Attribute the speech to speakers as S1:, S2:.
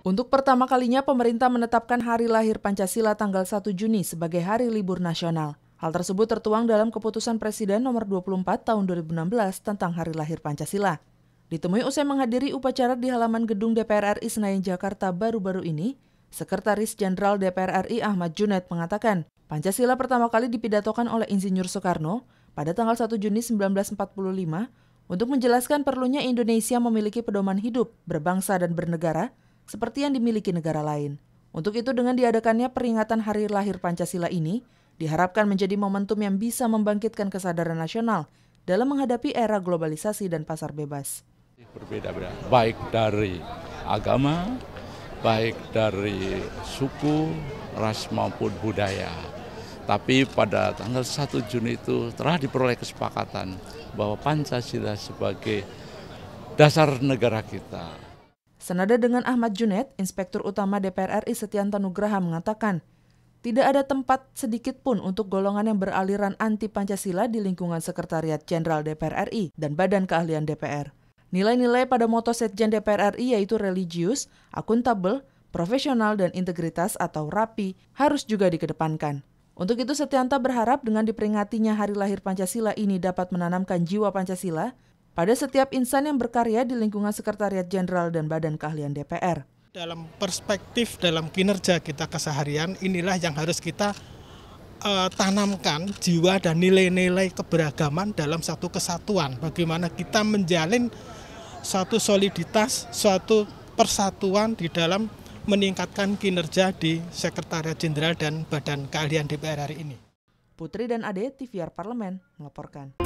S1: Untuk pertama kalinya, pemerintah menetapkan hari lahir Pancasila tanggal 1 Juni sebagai hari libur nasional. Hal tersebut tertuang dalam keputusan Presiden nomor 24 tahun 2016 tentang hari lahir Pancasila. Ditemui usai menghadiri upacara di halaman gedung DPR RI Senayan Jakarta baru-baru ini, Sekretaris Jenderal DPR RI Ahmad Junaid mengatakan, Pancasila pertama kali dipidatokan oleh Insinyur Soekarno pada tanggal 1 Juni 1945 untuk menjelaskan perlunya Indonesia memiliki pedoman hidup, berbangsa, dan bernegara – seperti yang dimiliki negara lain. Untuk itu dengan diadakannya peringatan hari lahir Pancasila ini, diharapkan menjadi momentum yang bisa membangkitkan kesadaran nasional dalam menghadapi era globalisasi dan pasar bebas.
S2: Berbeda-beda, baik dari agama, baik dari suku, ras maupun budaya. Tapi pada tanggal 1 Juni itu telah diperoleh kesepakatan bahwa Pancasila sebagai dasar negara kita.
S1: Senada dengan Ahmad Junet, Inspektur Utama DPR RI Setianta Nugraha mengatakan, tidak ada tempat sedikit pun untuk golongan yang beraliran anti Pancasila di lingkungan Sekretariat Jenderal DPR RI dan Badan Keahlian DPR. Nilai-nilai pada moto Setjen DPR RI yaitu religius, akuntabel, profesional, dan integritas atau rapi harus juga dikedepankan. Untuk itu Setianta berharap dengan diperingatinya hari lahir Pancasila ini dapat menanamkan jiwa Pancasila, pada setiap insan yang berkarya di lingkungan Sekretariat Jenderal dan Badan Keahlian DPR.
S3: Dalam perspektif dalam kinerja kita keseharian, inilah yang harus kita uh, tanamkan jiwa dan nilai-nilai keberagaman dalam satu kesatuan. Bagaimana kita menjalin satu soliditas, suatu persatuan di dalam meningkatkan kinerja di Sekretariat Jenderal dan Badan Keahlian DPR hari ini.
S1: Putri dan Ade, TVR Parlemen, melaporkan.